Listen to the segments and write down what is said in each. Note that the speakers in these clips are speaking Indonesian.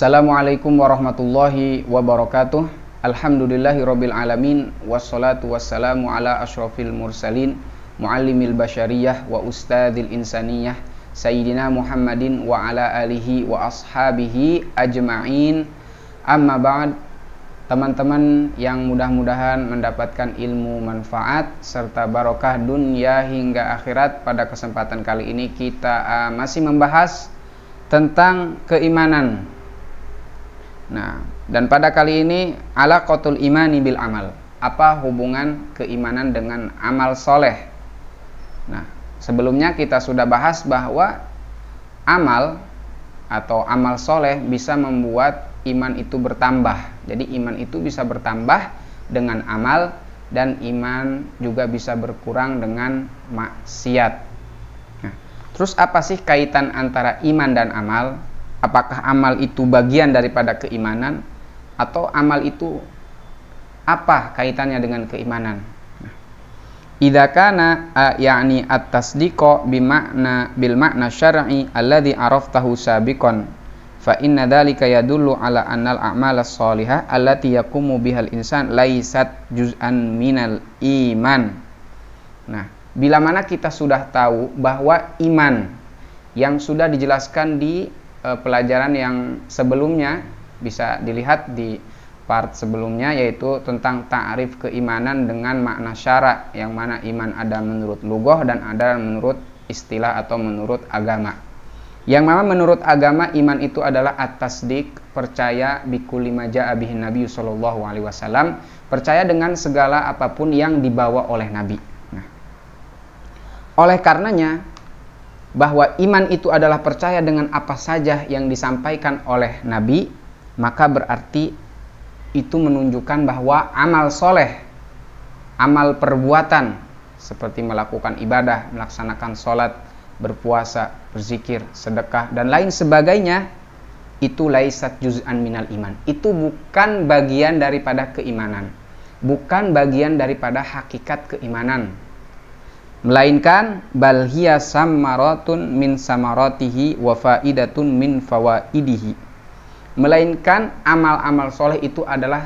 Assalamualaikum warahmatullahi wabarakatuh Alhamdulillahi rabbil alamin Wassalatu wassalamu ala ashrafil mursalin Muallimil bashariyah wa ustadil insaniyah Sayyidina Muhammadin wa ala alihi wa ashabihi ajma'in Amma ba'd Teman-teman yang mudah-mudahan mendapatkan ilmu manfaat serta barokah dunia hingga akhirat pada kesempatan kali ini kita uh, masih membahas tentang keimanan Nah, dan pada kali ini ala kotul imani bil amal. Apa hubungan keimanan dengan amal soleh? Nah, sebelumnya kita sudah bahas bahwa amal atau amal soleh bisa membuat iman itu bertambah. Jadi iman itu bisa bertambah dengan amal dan iman juga bisa berkurang dengan maksiat. Nah, terus apa sih kaitan antara iman dan amal? apakah amal itu bagian daripada keimanan atau amal itu apa kaitannya dengan keimanan nah, Idza kana yani at-tasdiqu bi makna bil makna syar'i alladhi araftahu sabiqan fa inna dhalika yadullu ala annal as shalihah allati yaqumu bihal insan laisat juz'an minal iman. Nah, bila mana kita sudah tahu bahwa iman yang sudah dijelaskan di Eh, pelajaran yang sebelumnya bisa dilihat di part sebelumnya yaitu tentang ta'rif keimanan dengan makna syarat yang mana iman ada menurut lugoh dan ada menurut istilah atau menurut agama yang mana menurut agama iman itu adalah atas dik percaya bikuli maja abihin nabi sallallahu alaihi wasallam percaya dengan segala apapun yang dibawa oleh nabi nah, oleh karenanya bahwa iman itu adalah percaya dengan apa saja yang disampaikan oleh Nabi, maka berarti itu menunjukkan bahwa amal soleh, amal perbuatan seperti melakukan ibadah, melaksanakan sholat, berpuasa, berzikir, sedekah, dan lain sebagainya, itu laisat juz'an minal iman. Itu bukan bagian daripada keimanan. Bukan bagian daripada hakikat keimanan melainkan bal hiya samaratun min samaratihi wa faidatun min fawaidihi melainkan amal-amal soleh itu adalah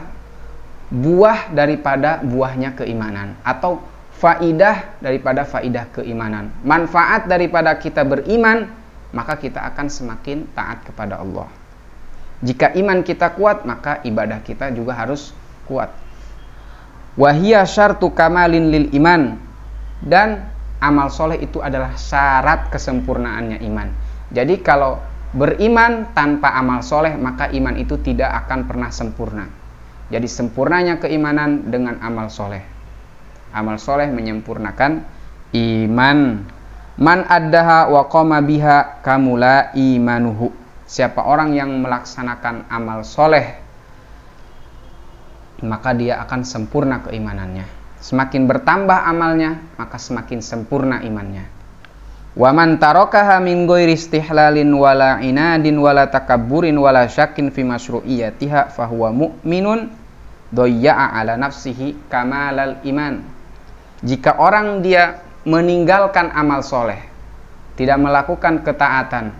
buah daripada buahnya keimanan atau faidah daripada faidah keimanan manfaat daripada kita beriman maka kita akan semakin taat kepada Allah jika iman kita kuat maka ibadah kita juga harus kuat wahiyah syartu kamalin lil iman dan amal soleh itu adalah syarat kesempurnaannya iman. Jadi kalau beriman tanpa amal soleh maka iman itu tidak akan pernah sempurna. Jadi sempurnanya keimanan dengan amal soleh. Amal soleh menyempurnakan iman. Man addaha wa qama biha kamula imanuhu. Siapa orang yang melaksanakan amal soleh maka dia akan sempurna keimanannya. Semakin bertambah amalnya, maka semakin sempurna imannya. man tarakaha min ghairi istihlalin wala inadin wala takabburin wala syakin fi masyru'iyatiha fahuwa mu'minun doya'a ala nafsihi kamalal iman. Jika orang dia meninggalkan amal soleh, tidak melakukan ketaatan,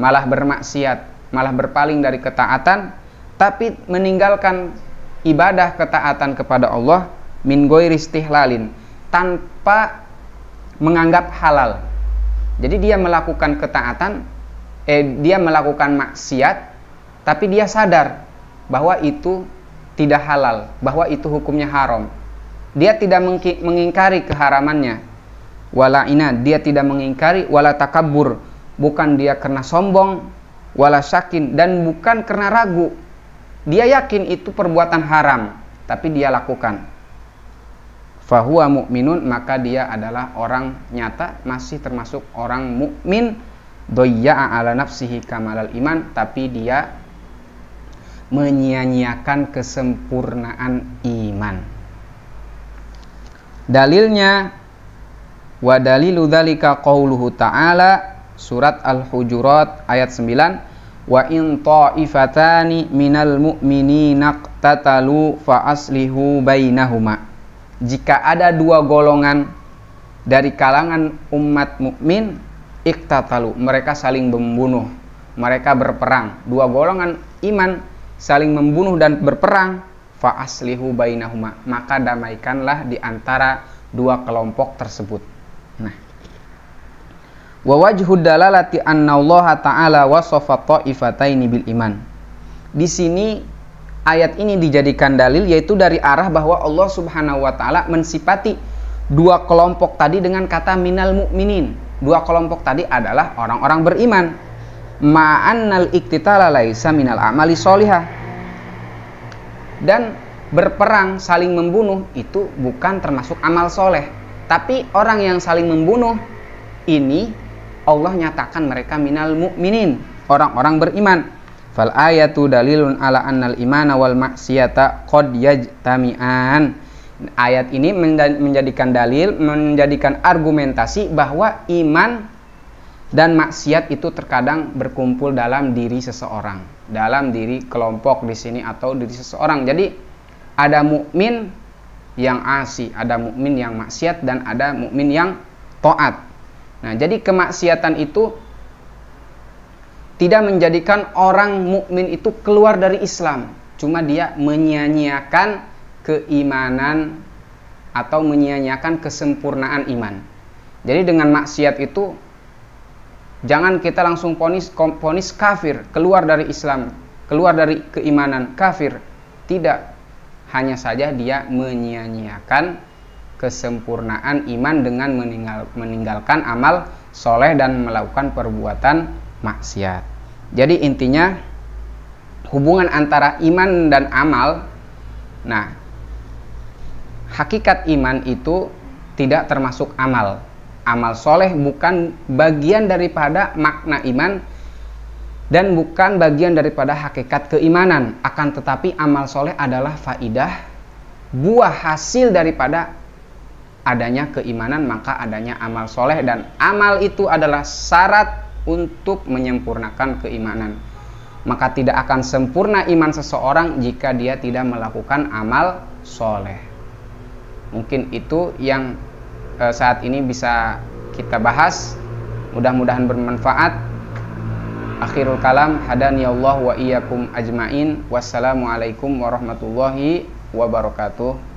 malah bermaksiat, malah berpaling dari ketaatan, tapi meninggalkan ibadah ketaatan kepada Allah, min goiri istihlalin tanpa menganggap halal. Jadi dia melakukan ketaatan, eh, dia melakukan maksiat, tapi dia sadar bahwa itu tidak halal, bahwa itu hukumnya haram. Dia tidak mengingkari keharamannya. Wala ina, dia tidak mengingkari wala takabur, bukan dia karena sombong, wala syakin dan bukan karena ragu. Dia yakin itu perbuatan haram, tapi dia lakukan fahuwa mukminun maka dia adalah orang nyata masih termasuk orang mukmin doya ala nafsihi kamalal iman tapi dia menyia-nyiakan kesempurnaan iman dalilnya wa dalilu dzalika qauluhu ta'ala surat al-hujurat ayat 9 wa in ta'ifatani minal mu'minina qtatalu fa aslihu bainahuma jika ada dua golongan dari kalangan umat mukmin iktatalu mereka saling membunuh mereka berperang dua golongan iman saling membunuh dan berperang fa aslihu bainahuma maka damaikanlah di antara dua kelompok tersebut nah wa wajhu dalalati Allah ta'ala wasafa ta'ifataini bil iman di sini ayat ini dijadikan dalil yaitu dari arah bahwa Allah Subhanahu wa taala mensifati dua kelompok tadi dengan kata minal mukminin. Dua kelompok tadi adalah orang-orang beriman. Ma'annal iktitala laisa minal amali solihah. Dan berperang saling membunuh itu bukan termasuk amal soleh. Tapi orang yang saling membunuh ini Allah nyatakan mereka minal mukminin, orang-orang beriman. Fal ayatu dalilun ala annal imana wal maksiyata qad yajtami'an. Ayat ini menjadikan dalil, menjadikan argumentasi bahwa iman dan maksiat itu terkadang berkumpul dalam diri seseorang, dalam diri kelompok di sini atau diri seseorang. Jadi ada mukmin yang asi, ada mukmin yang maksiat dan ada mukmin yang toat Nah, jadi kemaksiatan itu tidak menjadikan orang mukmin itu keluar dari Islam, cuma dia menyia-nyiakan keimanan atau menyia-nyiakan kesempurnaan iman. Jadi dengan maksiat itu jangan kita langsung ponis ponis kafir, keluar dari Islam, keluar dari keimanan, kafir. Tidak. Hanya saja dia menyia-nyiakan kesempurnaan iman dengan meninggal, meninggalkan amal soleh dan melakukan perbuatan maksiat. Jadi intinya hubungan antara iman dan amal nah hakikat iman itu tidak termasuk amal. Amal soleh bukan bagian daripada makna iman dan bukan bagian daripada hakikat keimanan. Akan tetapi amal soleh adalah faidah buah hasil daripada adanya keimanan maka adanya amal soleh dan amal itu adalah syarat untuk menyempurnakan keimanan. Maka tidak akan sempurna iman seseorang jika dia tidak melakukan amal soleh. Mungkin itu yang eh, saat ini bisa kita bahas. Mudah-mudahan bermanfaat. Akhirul kalam hadan ya Allah wa iyyakum ajmain. Wassalamualaikum warahmatullahi wabarakatuh.